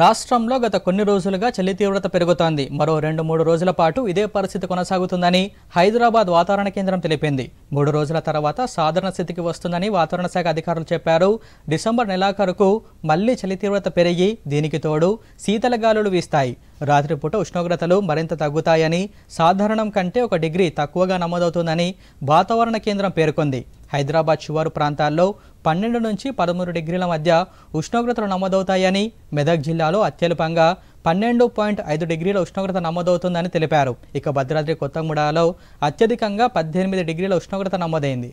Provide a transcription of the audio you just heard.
రాష్ట్రంలో గత కొన్ని రోజులుగా చలి తీవ్రత పెరుగుతోంది మరో రెండు మూడు రోజుల పాటు ఇదే పరిస్థితి కొనసాగుతుందని హైదరాబాద్ వాతావరణ కేంద్రం తెలిపింది మూడు రోజుల తర్వాత సాధారణ స్థితికి వస్తుందని వాతావరణ శాఖ అధికారులు చెప్పారు డిసెంబర్ నెలాఖరుకు మళ్లీ చలి తీవ్రత పెరిగి దీనికి తోడు శీతల గాలులు వీస్తాయి రాత్రిపూట ఉష్ణోగ్రతలు మరింత తగ్గుతాయని సాధారణం కంటే ఒక డిగ్రీ తక్కువగా నమోదవుతుందని వాతావరణ కేంద్రం పేర్కొంది హైదరాబాద్ శివారు ప్రాంతాల్లో పన్నెండు నుంచి పదమూడు డిగ్రీల మధ్య ఉష్ణోగ్రతలు నమోదవుతాయని మెదక్ జిల్లాలో అత్యల్పంగా పన్నెండు పాయింట్ ఐదు డిగ్రీల ఉష్ణోగ్రత నమోదవుతుందని తెలిపారు ఇక భద్రాద్రి కొత్తగూడలో అత్యధికంగా పద్దెనిమిది డిగ్రీల ఉష్ణోగ్రత నమోదైంది